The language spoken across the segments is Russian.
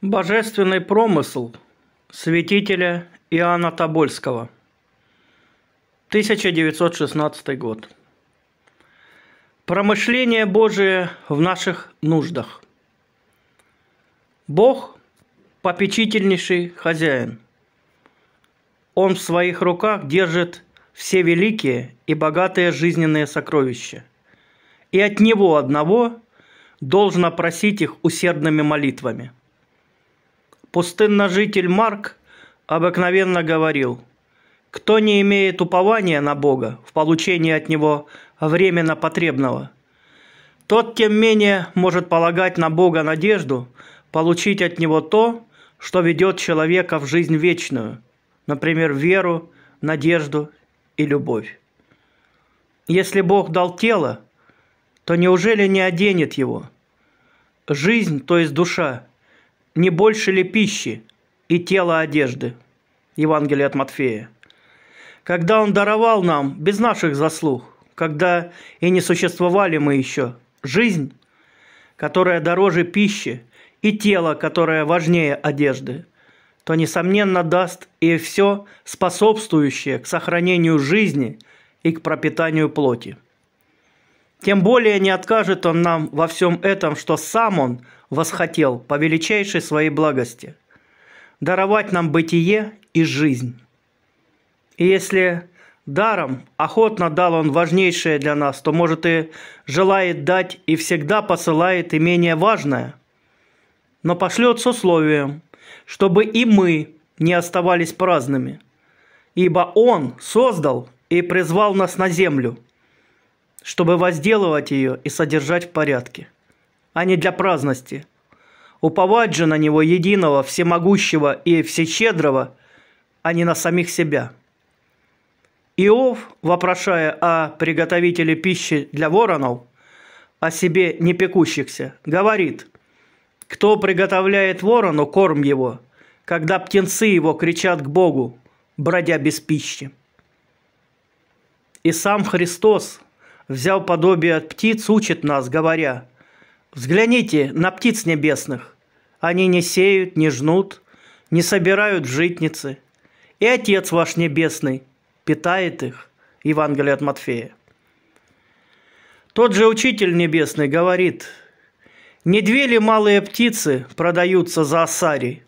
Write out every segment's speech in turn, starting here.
Божественный промысл святителя Иоанна Тобольского. 1916 год. Промышление Божие в наших нуждах. Бог – попечительнейший хозяин. Он в своих руках держит все великие и богатые жизненные сокровища. И от Него одного должно просить их усердными молитвами – Пустынножитель Марк обыкновенно говорил, «Кто не имеет упования на Бога в получении от Него временно потребного, тот тем менее может полагать на Бога надежду получить от Него то, что ведет человека в жизнь вечную, например, веру, надежду и любовь. Если Бог дал тело, то неужели не оденет его? Жизнь, то есть душа, не больше ли пищи и тела одежды? Евангелие от Матфея. Когда Он даровал нам, без наших заслуг, когда и не существовали мы еще, жизнь, которая дороже пищи, и тело, которое важнее одежды, то, несомненно, даст и все способствующее к сохранению жизни и к пропитанию плоти. Тем более не откажет он нам во всем этом, что сам он восхотел по величайшей своей благости, даровать нам бытие и жизнь. И если даром охотно дал он важнейшее для нас, то, может, и желает дать и всегда посылает и менее важное, но пошлет с условием, чтобы и мы не оставались праздными, ибо Он создал и призвал нас на землю – чтобы возделывать ее и содержать в порядке, а не для праздности. Уповать же на него единого, всемогущего и всещедрого, а не на самих себя. Иов, вопрошая о приготовителе пищи для воронов, о себе не пекущихся, говорит, «Кто приготовляет ворону, корм его, когда птенцы его кричат к Богу, бродя без пищи». И сам Христос – взял подобие от птиц, учит нас, говоря, «Взгляните на птиц небесных. Они не сеют, не жнут, не собирают житницы. И Отец ваш Небесный питает их». Евангелие от Матфея. Тот же Учитель Небесный говорит, «Не две ли малые птицы продаются за осари,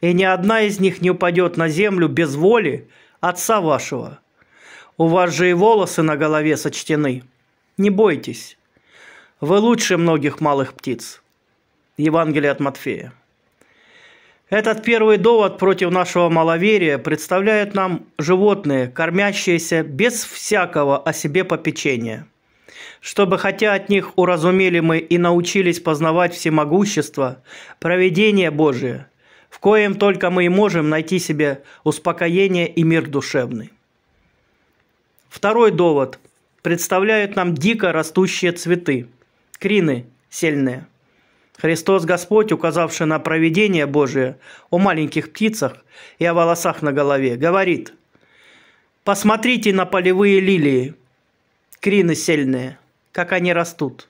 и ни одна из них не упадет на землю без воли Отца вашего? У вас же и волосы на голове сочтены». Не бойтесь, вы лучше многих малых птиц. Евангелие от Матфея. Этот первый довод против нашего маловерия представляет нам животные, кормящиеся без всякого о себе попечения. Чтобы хотя от них уразумели мы и научились познавать всемогущество, проведение Божие, в коем только мы и можем найти себе успокоение и мир душевный. Второй довод – представляют нам дико растущие цветы, крины сельные. Христос Господь, указавший на проведение Божие о маленьких птицах и о волосах на голове, говорит, «Посмотрите на полевые лилии, крины сельные, как они растут.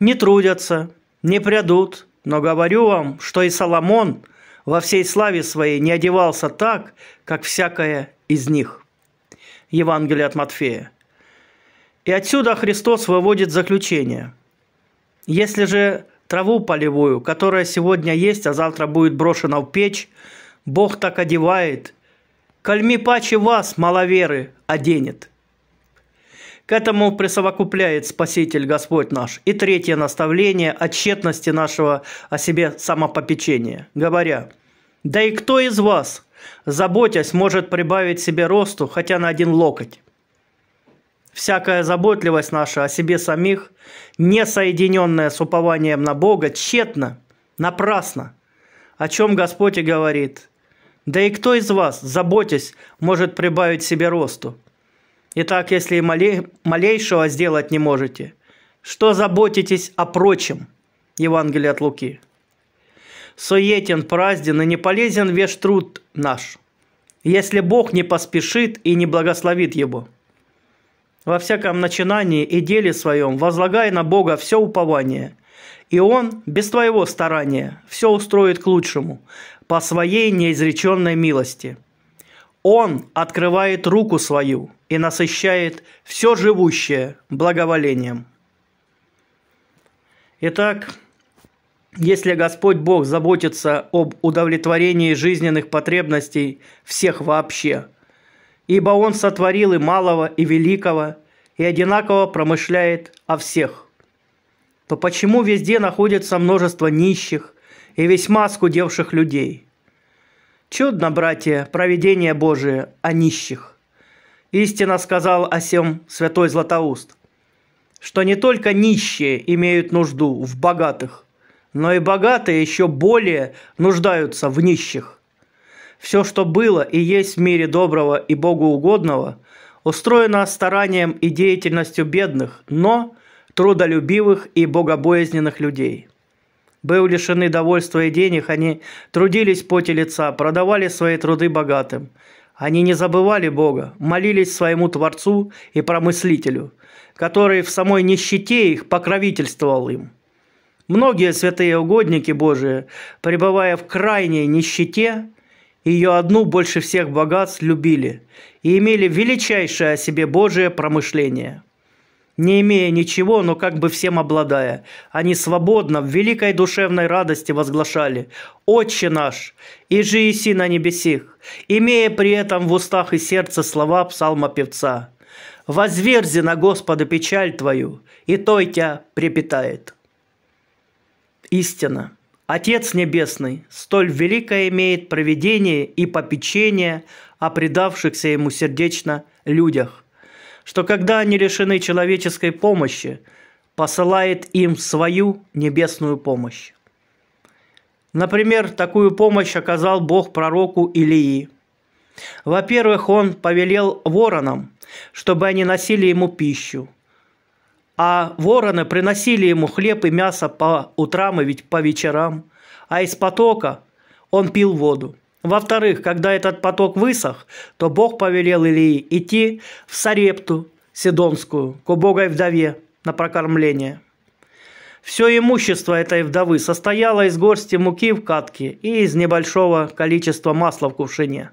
Не трудятся, не прядут, но говорю вам, что и Соломон во всей славе своей не одевался так, как всякое из них». Евангелие от Матфея. И отсюда Христос выводит заключение. Если же траву полевую, которая сегодня есть, а завтра будет брошена в печь, Бог так одевает, кальми паче вас, маловеры, оденет. К этому присовокупляет Спаситель Господь наш. И третье наставление о тщетности нашего о себе самопопечения, говоря, «Да и кто из вас, заботясь, может прибавить себе росту хотя на один локоть?» Всякая заботливость наша о себе самих, не соединенная с упованием на Бога, тщетна, напрасно, о чем Господь и говорит. Да и кто из вас, заботясь, может прибавить себе росту? Итак, если и малейшего сделать не можете, что заботитесь о прочем? Евангелие от Луки. Суетен, празден и не полезен весь труд наш, если Бог не поспешит и не благословит его – во всяком начинании и деле своем возлагай на Бога все упование, и Он, без твоего старания, все устроит к лучшему, по своей неизреченной милости. Он открывает руку свою и насыщает все живущее благоволением. Итак, если Господь Бог заботится об удовлетворении жизненных потребностей всех вообще – ибо Он сотворил и малого, и великого, и одинаково промышляет о всех, то почему везде находится множество нищих и весьма скудевших людей? Чудно, братья, провидение Божие о нищих. Истинно сказал о сем святой Златоуст, что не только нищие имеют нужду в богатых, но и богатые еще более нуждаются в нищих. Все, что было и есть в мире доброго и Богу угодного, устроено старанием и деятельностью бедных, но трудолюбивых и богобоязненных людей. Был лишены довольства и денег, они трудились поте лица, продавали свои труды богатым. Они не забывали Бога, молились своему Творцу и Промыслителю, который в самой нищете их покровительствовал им. Многие святые угодники Божии, пребывая в крайней нищете, ее одну больше всех богатств любили и имели величайшее о себе Божие промышление. Не имея ничего, но как бы всем обладая, они свободно в великой душевной радости возглашали «Отче наш, и же иси на небесих», имея при этом в устах и сердце слова псалма певца: «Возверзи на Господа печаль твою, и той тебя препитает». Истина – Отец Небесный, столь великое имеет проведение и попечение о предавшихся ему сердечно людях, что когда они лишены человеческой помощи, посылает им свою небесную помощь. Например, такую помощь оказал Бог пророку Илии. Во-первых, он повелел воронам, чтобы они носили ему пищу – а вороны приносили ему хлеб и мясо по утрам и ведь по вечерам, а из потока он пил воду. Во-вторых, когда этот поток высох, то Бог повелел Илии идти в Сарепту Сидонскую к убогой вдове на прокормление. Все имущество этой вдовы состояло из горсти муки в катке и из небольшого количества масла в кувшине.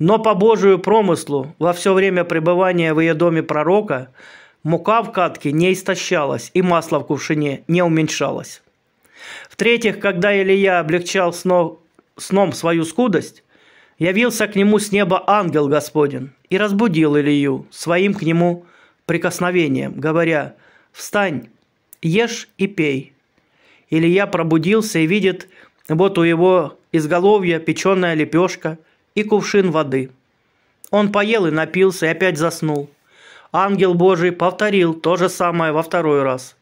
Но по Божию промыслу во все время пребывания в ее доме пророка – мука в катке не истощалась и масло в кувшине не уменьшалось. В-третьих, когда Илья облегчал сно, сном свою скудость, явился к нему с неба ангел Господен и разбудил Илью своим к нему прикосновением, говоря «Встань, ешь и пей». Илья пробудился и видит, вот у его изголовья печеная лепешка и кувшин воды. Он поел и напился, и опять заснул – ангел Божий повторил то же самое во второй раз.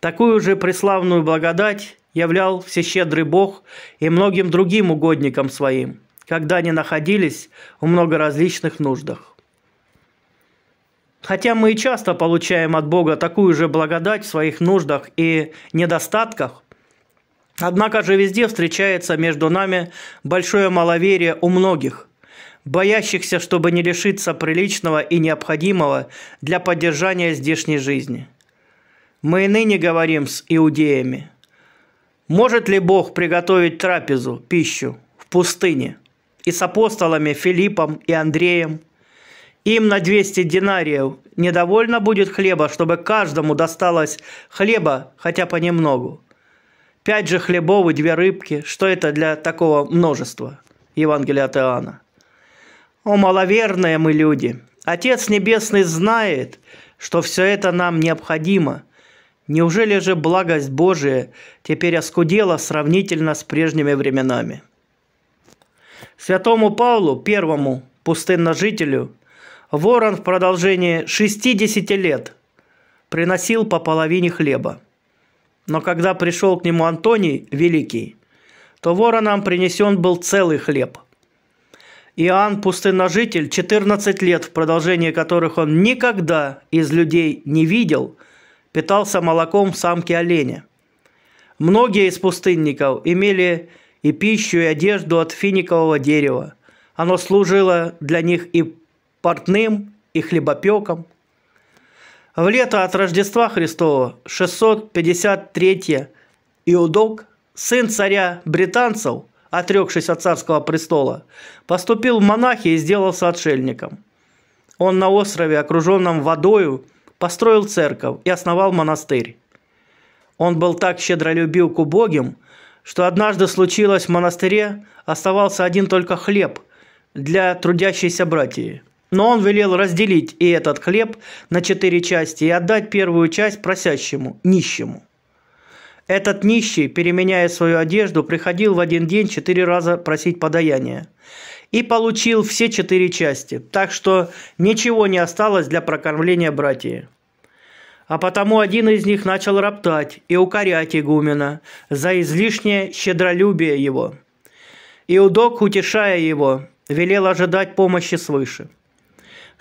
Такую же преславную благодать являл всещедрый Бог и многим другим угодникам своим, когда они находились в многоразличных нуждах. Хотя мы и часто получаем от Бога такую же благодать в своих нуждах и недостатках, однако же везде встречается между нами большое маловерие у многих – боящихся, чтобы не лишиться приличного и необходимого для поддержания здешней жизни. Мы и ныне говорим с иудеями. Может ли Бог приготовить трапезу, пищу, в пустыне? И с апостолами Филиппом и Андреем. Им на 200 динариев недовольно будет хлеба, чтобы каждому досталось хлеба хотя понемногу. Пять же хлебов и две рыбки, что это для такого множества? Евангелие от Иоанна. О, маловерные мы люди! Отец Небесный знает, что все это нам необходимо. Неужели же благость Божия теперь оскудела сравнительно с прежними временами? Святому Павлу, первому пустынножителю, ворон в продолжении 60 лет приносил по половине хлеба. Но когда пришел к нему Антоний Великий, то Вороном принесен был целый хлеб – Иоанн Пустынножитель, 14 лет, в продолжение которых он никогда из людей не видел, питался молоком самки оленя. Многие из пустынников имели и пищу, и одежду от финикового дерева. Оно служило для них и портным, и хлебопеком. В лето от Рождества Христова 653 Иудок, сын царя британцев – отрекшись от царского престола, поступил в монахи и сделался отшельником. Он на острове, окруженном водою, построил церковь и основал монастырь. Он был так щедролюбил к убогим, что однажды случилось в монастыре, оставался один только хлеб для трудящейся братьи. Но он велел разделить и этот хлеб на четыре части и отдать первую часть просящему, нищему. Этот нищий, переменяя свою одежду, приходил в один день четыре раза просить подаяния и получил все четыре части, так что ничего не осталось для прокормления братьев. А потому один из них начал роптать и укорять игумена за излишнее щедролюбие его. Иудок, утешая его, велел ожидать помощи свыше –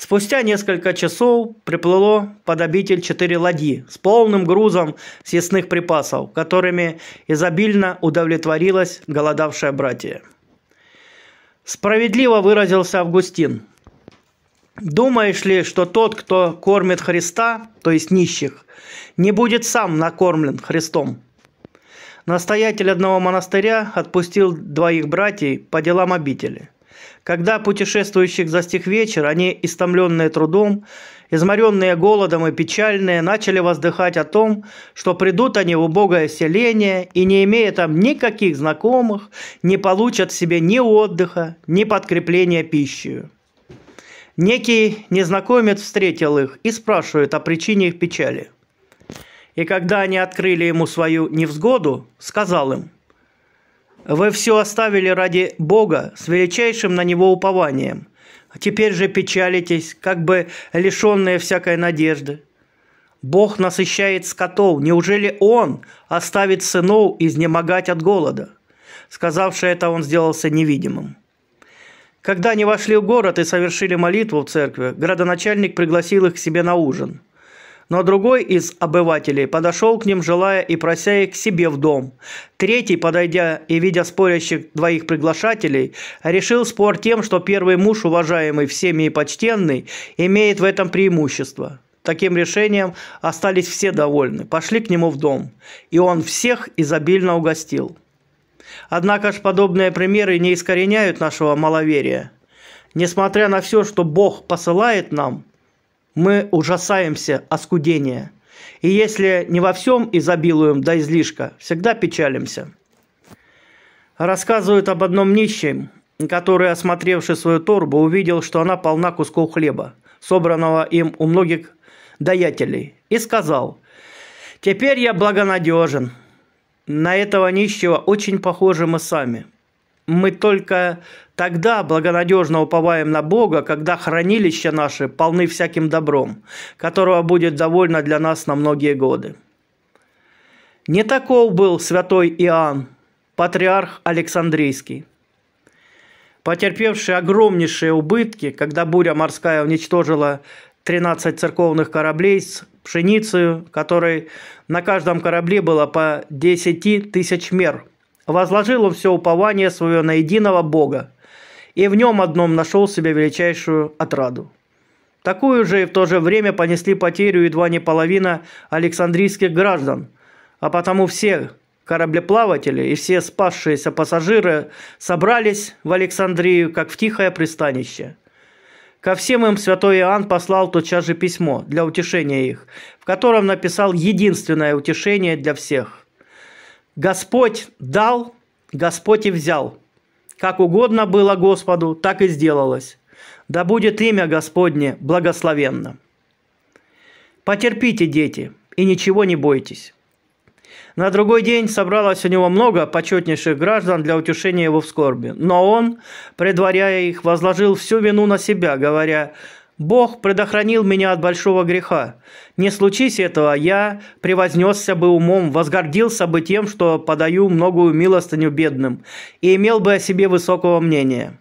Спустя несколько часов приплыло под обитель четыре ладьи с полным грузом съестных припасов, которыми изобильно удовлетворилось голодавшее братье. Справедливо выразился Августин. «Думаешь ли, что тот, кто кормит Христа, то есть нищих, не будет сам накормлен Христом?» Настоятель одного монастыря отпустил двоих братьев по делам обители. Когда путешествующих застиг вечер, они, истомленные трудом, изморенные голодом и печальные, начали воздыхать о том, что придут они в убогое селение и, не имея там никаких знакомых, не получат себе ни отдыха, ни подкрепления пищей. Некий незнакомец встретил их и спрашивает о причине их печали. И когда они открыли ему свою невзгоду, сказал им – вы все оставили ради Бога с величайшим на него упованием. Теперь же печалитесь, как бы лишенные всякой надежды. Бог насыщает скотов. Неужели Он оставит сынов изнемогать от голода? Сказавши это, он сделался невидимым. Когда они вошли в город и совершили молитву в церкви, градоначальник пригласил их к себе на ужин – но другой из обывателей подошел к ним, желая и прося их к себе в дом. Третий, подойдя и видя спорящих двоих приглашателей, решил спор тем, что первый муж, уважаемый всеми и почтенный, имеет в этом преимущество. Таким решением остались все довольны, пошли к нему в дом, и он всех изобильно угостил. Однако ж подобные примеры не искореняют нашего маловерия. Несмотря на все, что Бог посылает нам, мы ужасаемся оскудения. И если не во всем изобилуем до излишка, всегда печалимся. Рассказывают об одном нищем, который, осмотревши свою торбу, увидел, что она полна кусков хлеба, собранного им у многих даятелей, и сказал, «Теперь я благонадежен». На этого нищего очень похожи мы сами – мы только тогда благонадежно уповаем на Бога, когда хранилища наши полны всяким добром, которого будет довольно для нас на многие годы. Не таков был святой Иоанн, патриарх Александрийский, потерпевший огромнейшие убытки, когда буря морская уничтожила 13 церковных кораблей с пшеницей, которой на каждом корабле было по 10 тысяч мер – Возложил он все упование свое на единого Бога, и в нем одном нашел себе величайшую отраду. Такую же и в то же время понесли потерю едва не половина александрийских граждан, а потому все кораблеплаватели и все спасшиеся пассажиры собрались в Александрию, как в тихое пристанище. Ко всем им святой Иоанн послал тотчас же письмо для утешения их, в котором написал единственное утешение для всех. Господь дал, Господь и взял. Как угодно было Господу, так и сделалось. Да будет имя Господне благословенно. Потерпите, дети, и ничего не бойтесь. На другой день собралось у него много почетнейших граждан для утешения его в скорби. Но он, предваряя их, возложил всю вину на себя, говоря, Бог предохранил меня от большого греха. Не случись этого, я превознесся бы умом, возгордился бы тем, что подаю многую милостыню бедным, и имел бы о себе высокого мнения,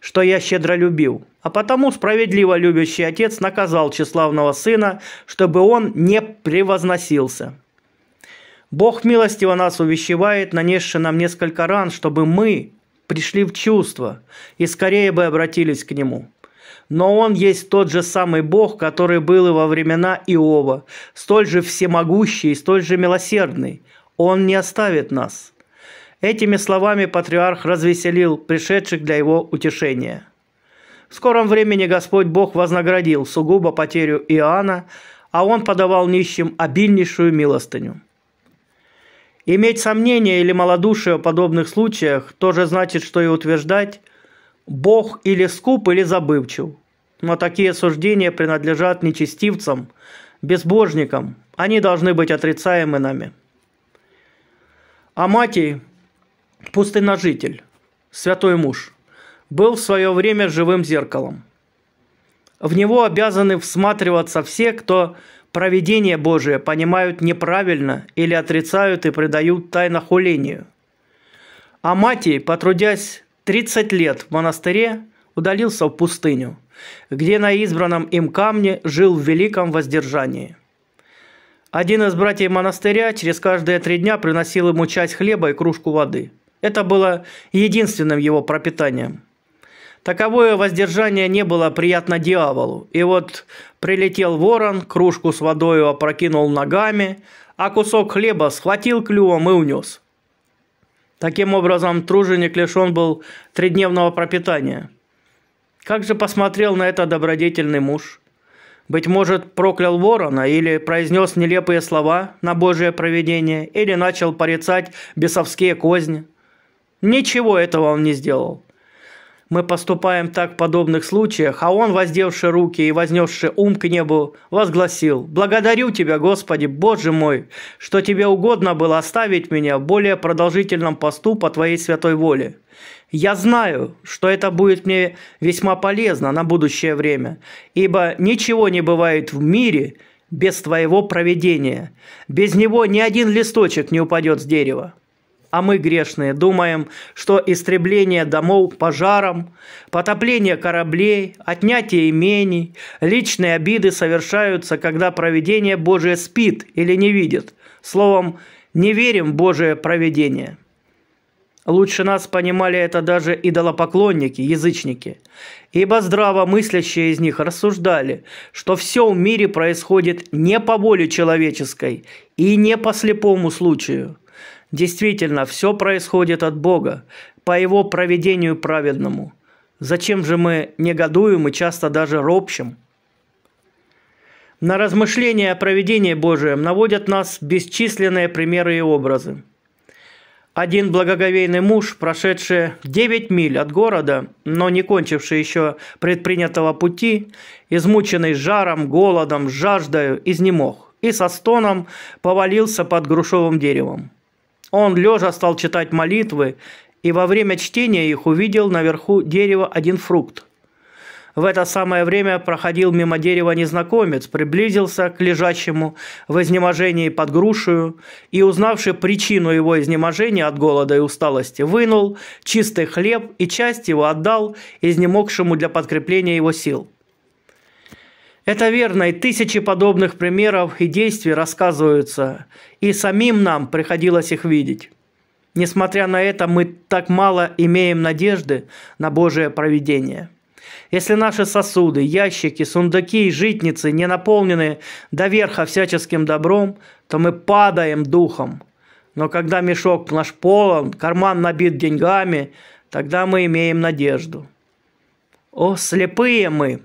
что я щедро любил. А потому справедливо любящий отец наказал тщеславного сына, чтобы он не превозносился». Бог милостиво нас увещевает, нанесши нам несколько ран, чтобы мы пришли в чувство и скорее бы обратились к Нему но он есть тот же самый Бог, который был и во времена Иова, столь же всемогущий и столь же милосердный. Он не оставит нас». Этими словами патриарх развеселил пришедших для его утешения. В скором времени Господь Бог вознаградил сугубо потерю Иоанна, а он подавал нищим обильнейшую милостыню. Иметь сомнения или малодушие в подобных случаях тоже значит, что и утверждать, Бог или скуп, или забывчив. Но такие суждения принадлежат нечестивцам, безбожникам. Они должны быть отрицаемы нами. Аматий, пустыножитель, святой муж, был в свое время живым зеркалом. В него обязаны всматриваться все, кто проведение Божие понимают неправильно или отрицают и предают тайнохулению. Аматий, потрудясь 30 лет в монастыре удалился в пустыню, где на избранном им камне жил в великом воздержании. Один из братьев монастыря через каждые три дня приносил ему часть хлеба и кружку воды. Это было единственным его пропитанием. Таковое воздержание не было приятно дьяволу. И вот прилетел ворон, кружку с водой опрокинул ногами, а кусок хлеба схватил клювом и унес – Таким образом, труженик лишен был тридневного пропитания. Как же посмотрел на это добродетельный муж? Быть может, проклял ворона или произнес нелепые слова на Божие провидение, или начал порицать бесовские козни. Ничего этого он не сделал мы поступаем так в подобных случаях, а он, воздевши руки и вознесши ум к небу, возгласил, «Благодарю тебя, Господи, Боже мой, что тебе угодно было оставить меня в более продолжительном посту по твоей святой воле. Я знаю, что это будет мне весьма полезно на будущее время, ибо ничего не бывает в мире без твоего проведения. Без него ни один листочек не упадет с дерева» а мы, грешные, думаем, что истребление домов пожаром, потопление кораблей, отнятие имений, личные обиды совершаются, когда проведение Божие спит или не видит. Словом, не верим в Божие проведение. Лучше нас понимали это даже идолопоклонники, язычники. Ибо здравомыслящие из них рассуждали, что все в мире происходит не по воле человеческой и не по слепому случаю – Действительно, все происходит от Бога, по Его проведению праведному. Зачем же мы негодуем и часто даже ропщим? На размышления о проведении Божием наводят нас бесчисленные примеры и образы. Один благоговейный муж, прошедший 9 миль от города, но не кончивший еще предпринятого пути, измученный жаром, голодом, жаждою, изнемог и со стоном повалился под грушевым деревом. Он лежа стал читать молитвы и во время чтения их увидел наверху дерева один фрукт. В это самое время проходил мимо дерева незнакомец, приблизился к лежащему в изнеможении под грушую и, узнавши причину его изнеможения от голода и усталости, вынул чистый хлеб и часть его отдал изнемогшему для подкрепления его сил. Это верно, и тысячи подобных примеров и действий рассказываются, и самим нам приходилось их видеть. Несмотря на это, мы так мало имеем надежды на Божие провидение. Если наши сосуды, ящики, сундуки и житницы не наполнены до верха всяческим добром, то мы падаем духом. Но когда мешок наш полон, карман набит деньгами, тогда мы имеем надежду. О, слепые мы!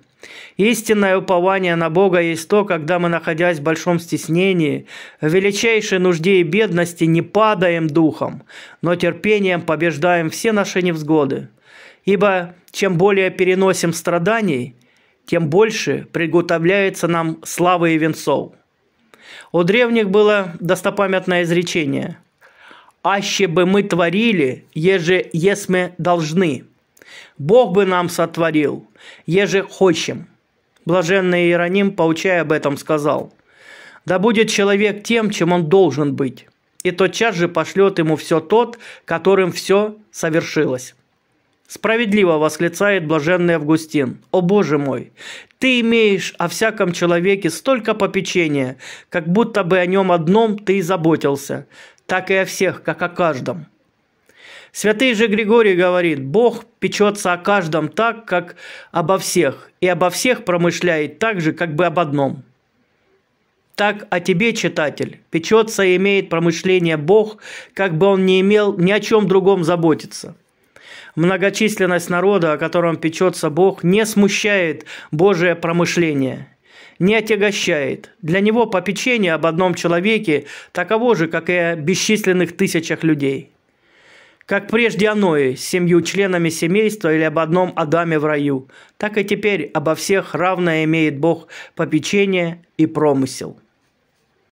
Истинное упование на Бога есть то, когда мы, находясь в большом стеснении, в величайшей нужде и бедности, не падаем духом, но терпением побеждаем все наши невзгоды. Ибо чем более переносим страданий, тем больше приготовляется нам славы и венцов. У древних было достопамятное изречение «Аще бы мы творили, еже есме должны». Бог бы нам сотворил, еже хочем». Блаженный Иероним, получая об этом, сказал, «Да будет человек тем, чем он должен быть, и тотчас же пошлет ему все тот, которым все совершилось». Справедливо восклицает блаженный Августин. «О Боже мой! Ты имеешь о всяком человеке столько попечения, как будто бы о нем одном ты и заботился, так и о всех, как о каждом. Святый же Григорий говорит, Бог печется о каждом так, как обо всех, и обо всех промышляет так же, как бы об одном. Так о тебе, читатель, печется и имеет промышление Бог, как бы он не имел ни о чем другом заботиться. Многочисленность народа, о котором печется Бог, не смущает Божие промышление, не отягощает. Для него попечение об одном человеке таково же, как и о бесчисленных тысячах людей – как прежде о Ное семью членами семейства или об одном Адаме в раю, так и теперь обо всех равное имеет Бог попечение и промысел.